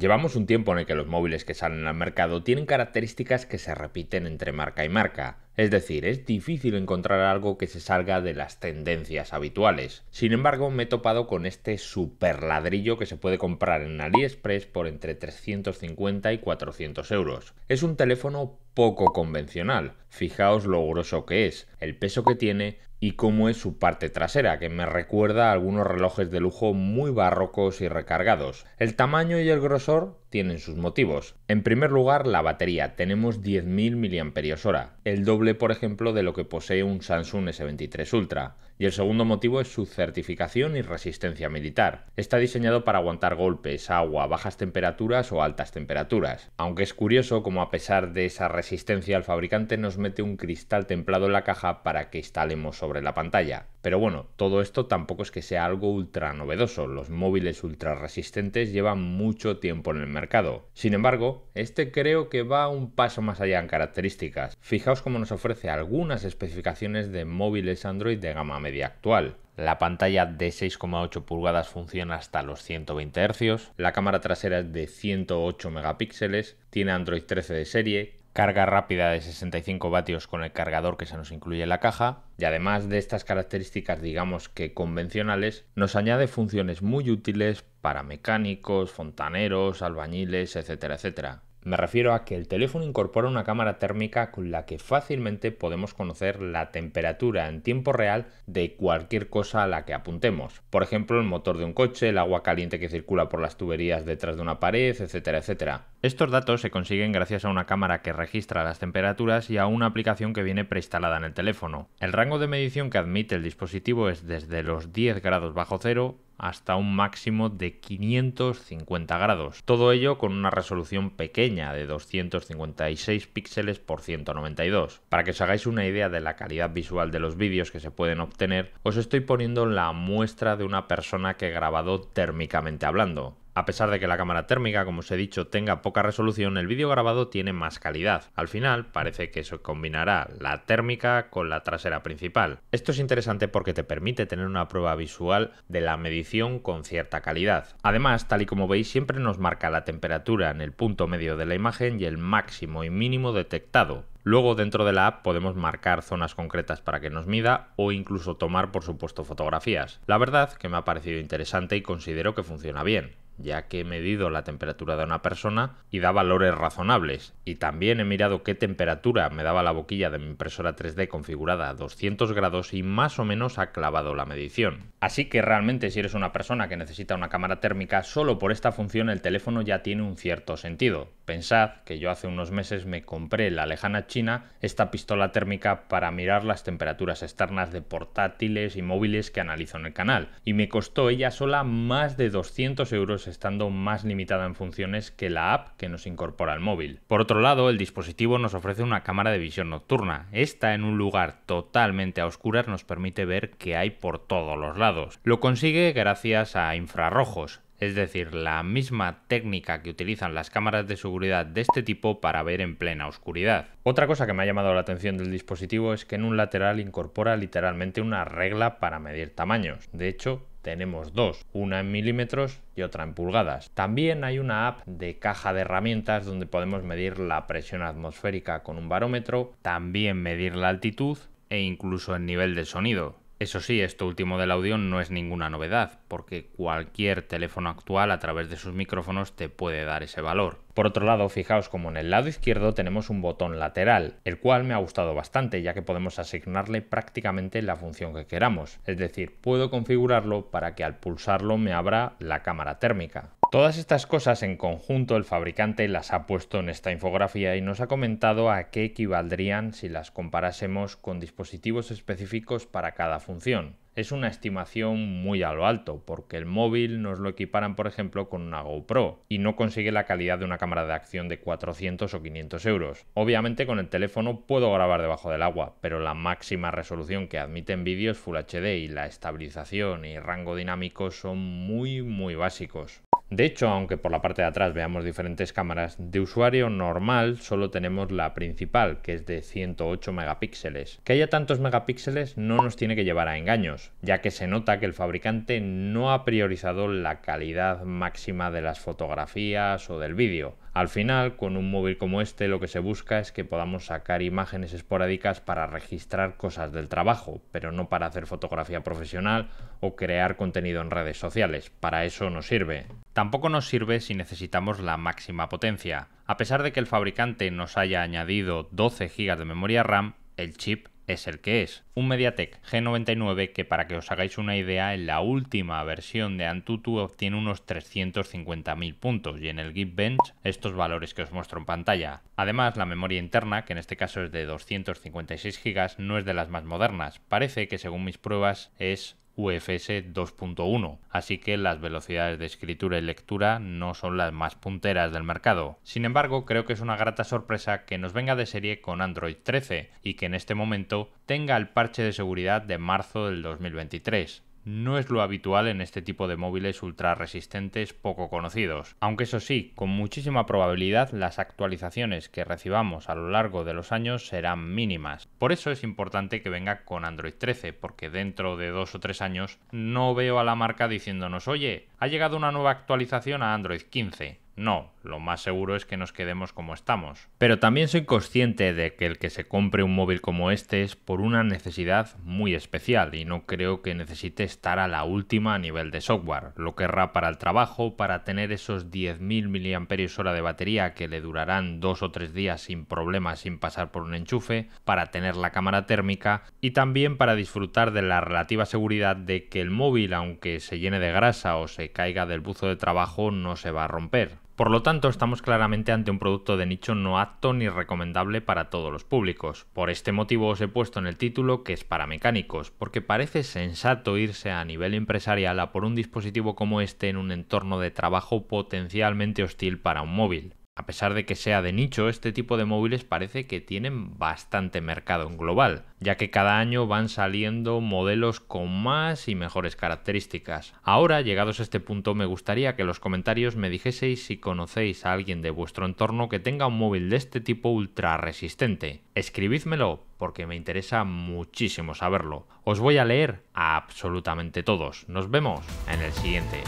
Llevamos un tiempo en el que los móviles que salen al mercado tienen características que se repiten entre marca y marca, es decir, es difícil encontrar algo que se salga de las tendencias habituales. Sin embargo, me he topado con este super ladrillo que se puede comprar en AliExpress por entre 350 y 400 euros. Es un teléfono poco convencional. Fijaos lo grueso que es, el peso que tiene, y cómo es su parte trasera, que me recuerda a algunos relojes de lujo muy barrocos y recargados. El tamaño y el grosor tienen sus motivos. En primer lugar, la batería. Tenemos 10.000 mAh, el doble por ejemplo de lo que posee un Samsung S23 Ultra y el segundo motivo es su certificación y resistencia militar. Está diseñado para aguantar golpes, agua, bajas temperaturas o altas temperaturas. Aunque es curioso como a pesar de esa resistencia el fabricante nos mete un cristal templado en la caja para que instalemos sobre la pantalla. Pero bueno, todo esto tampoco es que sea algo ultra novedoso, los móviles ultra resistentes llevan mucho tiempo en el mercado. Sin embargo, este creo que va un paso más allá en características. Fijaos cómo nos ofrece algunas especificaciones de móviles Android de gama media actual. La pantalla de 6,8 pulgadas funciona hasta los 120 Hz, la cámara trasera es de 108 megapíxeles, tiene Android 13 de serie, carga rápida de 65 vatios con el cargador que se nos incluye en la caja y además de estas características digamos que convencionales nos añade funciones muy útiles para mecánicos, fontaneros, albañiles, etcétera, etcétera. Me refiero a que el teléfono incorpora una cámara térmica con la que fácilmente podemos conocer la temperatura en tiempo real de cualquier cosa a la que apuntemos. Por ejemplo, el motor de un coche, el agua caliente que circula por las tuberías detrás de una pared, etcétera, etcétera. Estos datos se consiguen gracias a una cámara que registra las temperaturas y a una aplicación que viene preinstalada en el teléfono. El rango de medición que admite el dispositivo es desde los 10 grados bajo cero hasta un máximo de 550 grados. Todo ello con una resolución pequeña de 256 píxeles por 192. Para que os hagáis una idea de la calidad visual de los vídeos que se pueden obtener, os estoy poniendo la muestra de una persona que grabado térmicamente hablando. A pesar de que la cámara térmica, como os he dicho, tenga poca resolución, el vídeo grabado tiene más calidad. Al final, parece que se combinará la térmica con la trasera principal. Esto es interesante porque te permite tener una prueba visual de la medición con cierta calidad. Además, tal y como veis, siempre nos marca la temperatura en el punto medio de la imagen y el máximo y mínimo detectado. Luego dentro de la app podemos marcar zonas concretas para que nos mida o incluso tomar por supuesto fotografías. La verdad que me ha parecido interesante y considero que funciona bien ya que he medido la temperatura de una persona y da valores razonables. Y también he mirado qué temperatura me daba la boquilla de mi impresora 3D configurada a 200 grados y más o menos ha clavado la medición. Así que realmente si eres una persona que necesita una cámara térmica, solo por esta función el teléfono ya tiene un cierto sentido. Pensad que yo hace unos meses me compré en la lejana China esta pistola térmica para mirar las temperaturas externas de portátiles y móviles que analizo en el canal, y me costó ella sola más de 200 euros estando más limitada en funciones que la app que nos incorpora al móvil. Por otro lado, el dispositivo nos ofrece una cámara de visión nocturna. Esta en un lugar totalmente a oscuras nos permite ver que hay por todos los lados. Lo consigue gracias a infrarrojos, es decir, la misma técnica que utilizan las cámaras de seguridad de este tipo para ver en plena oscuridad. Otra cosa que me ha llamado la atención del dispositivo es que en un lateral incorpora literalmente una regla para medir tamaños. De hecho, tenemos dos, una en milímetros y otra en pulgadas. También hay una app de caja de herramientas donde podemos medir la presión atmosférica con un barómetro, también medir la altitud e incluso el nivel de sonido. Eso sí, esto último del audio no es ninguna novedad, porque cualquier teléfono actual a través de sus micrófonos te puede dar ese valor. Por otro lado, fijaos como en el lado izquierdo tenemos un botón lateral, el cual me ha gustado bastante ya que podemos asignarle prácticamente la función que queramos, es decir, puedo configurarlo para que al pulsarlo me abra la cámara térmica. Todas estas cosas en conjunto el fabricante las ha puesto en esta infografía y nos ha comentado a qué equivaldrían si las comparásemos con dispositivos específicos para cada función. Es una estimación muy a lo alto, porque el móvil nos lo equiparan por ejemplo con una GoPro y no consigue la calidad de una cámara de acción de 400 o 500 euros. Obviamente con el teléfono puedo grabar debajo del agua, pero la máxima resolución que admiten vídeos Full HD y la estabilización y rango dinámico son muy muy básicos. De hecho, aunque por la parte de atrás veamos diferentes cámaras de usuario normal, solo tenemos la principal, que es de 108 megapíxeles. Que haya tantos megapíxeles no nos tiene que llevar a engaños, ya que se nota que el fabricante no ha priorizado la calidad máxima de las fotografías o del vídeo al final, con un móvil como este, lo que se busca es que podamos sacar imágenes esporádicas para registrar cosas del trabajo, pero no para hacer fotografía profesional o crear contenido en redes sociales. Para eso no sirve. Tampoco nos sirve si necesitamos la máxima potencia. A pesar de que el fabricante nos haya añadido 12 GB de memoria RAM, el chip es el que es. Un Mediatek G99 que para que os hagáis una idea en la última versión de Antutu obtiene unos 350.000 puntos y en el Geekbench estos valores que os muestro en pantalla. Además la memoria interna, que en este caso es de 256 GB, no es de las más modernas. Parece que según mis pruebas es UFS 2.1, así que las velocidades de escritura y lectura no son las más punteras del mercado. Sin embargo, creo que es una grata sorpresa que nos venga de serie con Android 13 y que en este momento tenga el parche de seguridad de marzo del 2023 no es lo habitual en este tipo de móviles ultra resistentes poco conocidos, aunque eso sí, con muchísima probabilidad las actualizaciones que recibamos a lo largo de los años serán mínimas. Por eso es importante que venga con Android 13, porque dentro de dos o tres años no veo a la marca diciéndonos, oye, ha llegado una nueva actualización a Android 15. No, lo más seguro es que nos quedemos como estamos. Pero también soy consciente de que el que se compre un móvil como este es por una necesidad muy especial y no creo que necesite estar a la última a nivel de software. Lo querrá para el trabajo, para tener esos 10.000 mAh de batería que le durarán dos o tres días sin problemas sin pasar por un enchufe, para tener la cámara térmica y también para disfrutar de la relativa seguridad de que el móvil, aunque se llene de grasa o se caiga del buzo de trabajo, no se va a romper. Por lo tanto, estamos claramente ante un producto de nicho no apto ni recomendable para todos los públicos. Por este motivo os he puesto en el título que es para mecánicos, porque parece sensato irse a nivel empresarial a por un dispositivo como este en un entorno de trabajo potencialmente hostil para un móvil a pesar de que sea de nicho, este tipo de móviles parece que tienen bastante mercado en global, ya que cada año van saliendo modelos con más y mejores características. Ahora, llegados a este punto, me gustaría que en los comentarios me dijeseis si conocéis a alguien de vuestro entorno que tenga un móvil de este tipo ultra resistente. Escribídmelo porque me interesa muchísimo saberlo. Os voy a leer a absolutamente todos. Nos vemos en el siguiente.